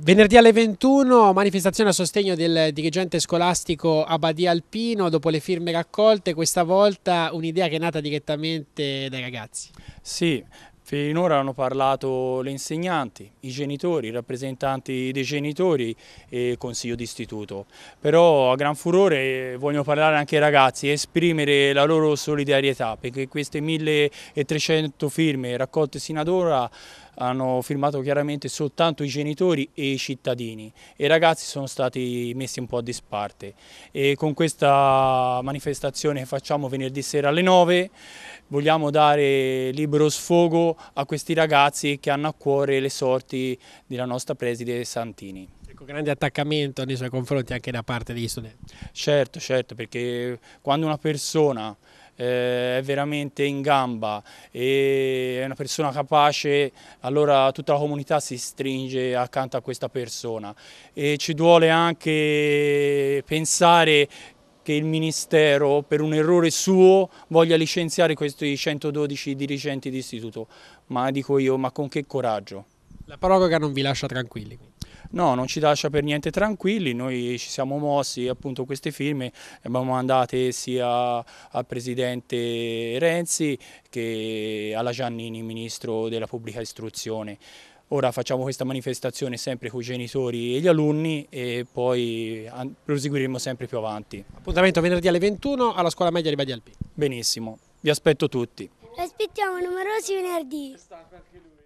Venerdì alle 21 manifestazione a sostegno del dirigente scolastico Abadia Alpino dopo le firme raccolte, questa volta un'idea che è nata direttamente dai ragazzi. Sì, Finora hanno parlato le insegnanti, i genitori, i rappresentanti dei genitori e il consiglio d'istituto. Però a gran furore voglio parlare anche ai ragazzi e esprimere la loro solidarietà perché queste 1300 firme raccolte sino ad ora hanno firmato chiaramente soltanto i genitori e i cittadini e i ragazzi sono stati messi un po' a disparte e con questa manifestazione che facciamo venerdì sera alle 9 vogliamo dare libero sfogo a questi ragazzi che hanno a cuore le sorti della nostra preside Santini. Ecco, grande attaccamento nei suoi confronti anche da parte degli studenti. Certo, certo, perché quando una persona eh, è veramente in gamba e è una persona capace, allora tutta la comunità si stringe accanto a questa persona e ci duole anche pensare che il Ministero per un errore suo voglia licenziare questi 112 dirigenti di istituto, ma dico io, ma con che coraggio? La proroga non vi lascia tranquilli? No, non ci lascia per niente tranquilli, noi ci siamo mossi appunto queste firme, abbiamo mandate sia al Presidente Renzi che alla Giannini, Ministro della Pubblica Istruzione. Ora facciamo questa manifestazione sempre con i genitori e gli alunni e poi proseguiremo sempre più avanti. Appuntamento venerdì alle 21 alla scuola media di Badia Benissimo, vi aspetto tutti. Aspettiamo numerosi venerdì.